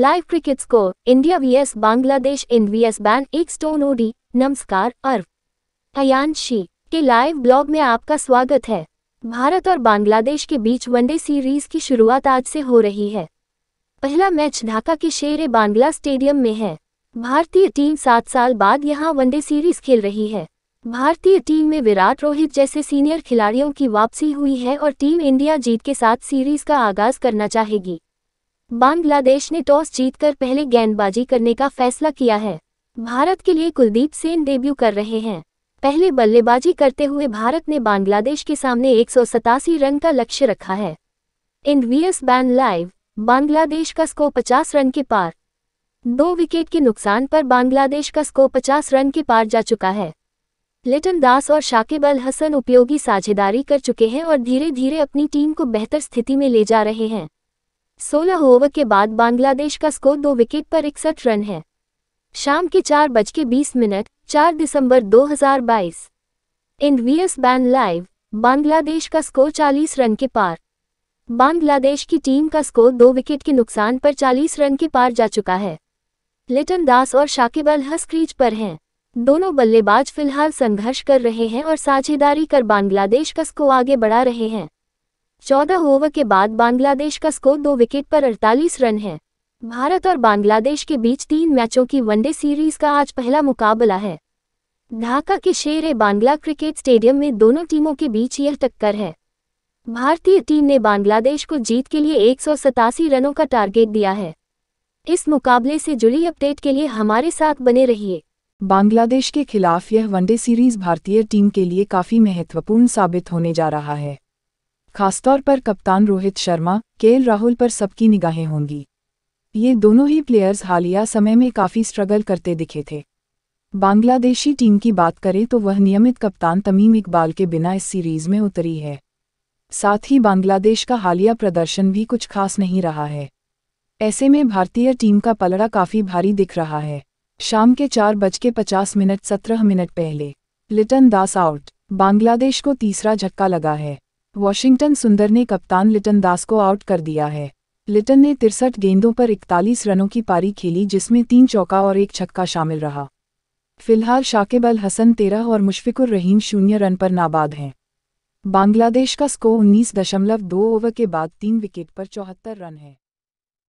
live cricket score India vs Bangladesh IN vs BAN एक स्टोन ODI नमस्कार अर्व अयांशी के लाइव ब्लॉग में आपका स्वागत है भारत और बांग्लादेश के बीच वनडे सीरीज की शुरुआत आज से हो रही है पहला मैच ढाका के शेर बांग्ला स्टेडियम में है भारतीय टीम सात साल बाद यहां वनडे सीरीज खेल रही है भारतीय टीम में विराट रोहित जैसे सीनियर खिलाड़ियों की वापसी हुई है और टीम इंडिया जीत के साथ सीरीज का आगाज करना चाहेगी बांग्लादेश ने टॉस जीतकर पहले गेंदबाजी करने का फैसला किया है भारत के लिए कुलदीप सेन डेब्यू कर रहे हैं पहले बल्लेबाजी करते हुए भारत ने बांग्लादेश के सामने एक रन का लक्ष्य रखा है इनवीएस बैन लाइव बांग्लादेश का स्कोर पचास रन के पार दो विकेट के नुकसान पर बांग्लादेश का स्कोर पचास रन के पार जा चुका है लिटन दास और शाकिब अल हसन उपयोगी साझेदारी कर चुके हैं और धीरे धीरे अपनी टीम को बेहतर स्थिति में ले जा रहे हैं सोलह ओवर के बाद बांग्लादेश का स्कोर दो विकेट पर इकसठ रन है शाम के चार बज के बीस मिनट चार दिसंबर 2022 IN vs BAN live Bangladesh का स्कोर 40 रन के पार बांग्लादेश की टीम का स्कोर दो विकेट के नुकसान पर 40 रन के पार जा चुका है लिटन दास और शाकिब अल हस्क्रीज पर हैं दोनों बल्लेबाज फिलहाल संघर्ष कर रहे हैं और साझेदारी कर बांग्लादेश का स्कोर आगे बढ़ा रहे हैं चौदह ओवर के बाद बांग्लादेश का स्कोर दो विकेट पर अड़तालीस रन है भारत और बांग्लादेश के बीच तीन मैचों की वनडे सीरीज का आज पहला मुकाबला है ढाका के शेर ए बांग्ला क्रिकेट स्टेडियम में दोनों टीमों के बीच यह टक्कर है भारतीय टीम ने बांग्लादेश को जीत के लिए एक रनों का टारगेट दिया है इस मुकाबले से जुड़ी अपडेट के लिए हमारे साथ बने रहिए बांग्लादेश के खिलाफ यह वनडे सीरीज भारतीय टीम के लिए काफी महत्वपूर्ण साबित होने जा रहा है खासतौर पर कप्तान रोहित शर्मा के राहुल पर सबकी निगाहें होंगी ये दोनों ही प्लेयर्स हालिया समय में काफ़ी स्ट्रगल करते दिखे थे बांग्लादेशी टीम की बात करें तो वह नियमित कप्तान तमीम इकबाल के बिना इस सीरीज़ में उतरी है साथ ही बांग्लादेश का हालिया प्रदर्शन भी कुछ खास नहीं रहा है ऐसे में भारतीय टीम का पलड़ा काफ़ी भारी दिख रहा है शाम के चार बज के पचास मिनट सत्रह मिनट पहले लिटन दास आउट बांग्लादेश को तीसरा झटका लगा है वॉशिंगटन सुंदर ने कप्तान लिटन दास को आउट कर दिया है लिटन ने तिरसठ गेंदों पर इकतालीस रनों की पारी खेली जिसमें तीन चौका और एक छक्का शामिल रहा फिलहाल शाकिब अल हसन तेरह और मुशफिकुर रहीम शून्य रन पर नाबाद हैं बांग्लादेश का स्कोर उन्नीस दशमलव दो ओवर के बाद तीन विकेट पर चौहत्तर रन है